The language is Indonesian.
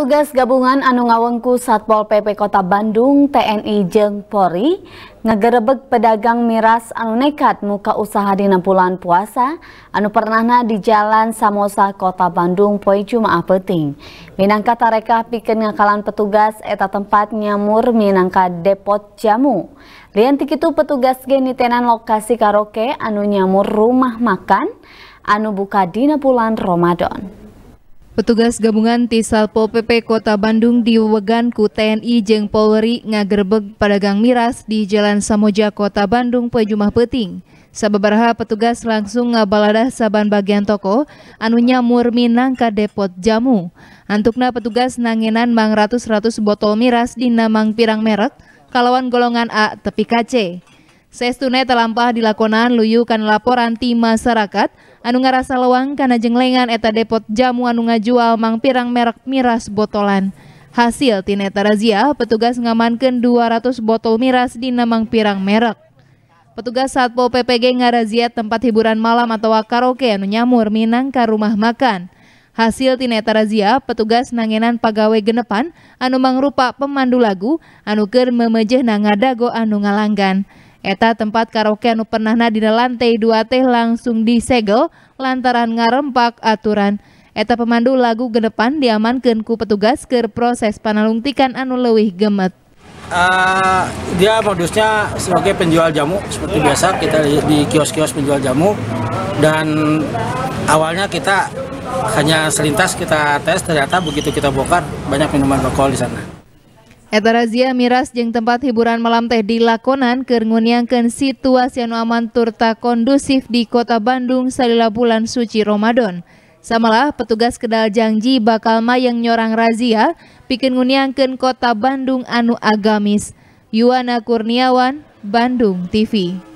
Tugas gabungan anu ngawengku Satpol PP Kota Bandung TNI jeung Polri ngegerebek pedagang miras anu nekat muka usaha di bulan puasa anu pernahna di Jalan Samosa Kota Bandung poe Jumaah peting Minangka tareka piken ngakalan petugas eta tempat nyamur minangka depot jamu. Rian itu petugas tenan lokasi karaoke anu nyamur rumah makan anu buka dina bulan Ramadan. Petugas gabungan Tisalpol PP Kota Bandung di Weganku TNI Jeng Polri ngagerbeg pedagang miras di Jalan Samoja Kota Bandung pejumah peting. Sebeberapa petugas langsung ngabaladah saban bagian toko anunya murmi nangka depot jamu. Antukna petugas nangenan mang ratus-ratus botol miras di namang pirang merek kalawan golongan A tepi KC. Sestunai telampah dilakonan luyukan laporan tim masyarakat anu ngarasa lewang kana jenglengan eta depot jamu anu ngajual mang pirang merek miras botolan. Hasil tineta razia, petugas ngamankan 200 botol miras di namang pirang merek. Petugas Satpol PPG ngarazia tempat hiburan malam atau karaoke anu nyamur Minang rumah makan. Hasil tineta razia, petugas nangenan pegawai genepan anu mangrupa pemandu lagu anu keur memejeh dago anu ngalanggan. Eta tempat karaoke anu pernahna dina lantai dua teh langsung disegel lantaran ngarempak aturan. Eta pemandu lagu gedepan diamankan ku petugas ke proses panalungtikan anu lewih gemet. Uh, dia modusnya sebagai penjual jamu seperti biasa kita di, di kios-kios penjual jamu dan awalnya kita hanya selintas kita tes ternyata begitu kita bongkar banyak minuman alkohol di sana. Eta razia miras jeng tempat hiburan malam teh dilakonan lakonan nguniangkeun situasi anu aman turta kondusif di Kota Bandung salila bulan suci Ramadan. Samalah petugas kedal janji bakal mayang nyorang razia pikeun nguniangkeun Kota Bandung anu agamis. Yuwana Kurniawan, Bandung TV.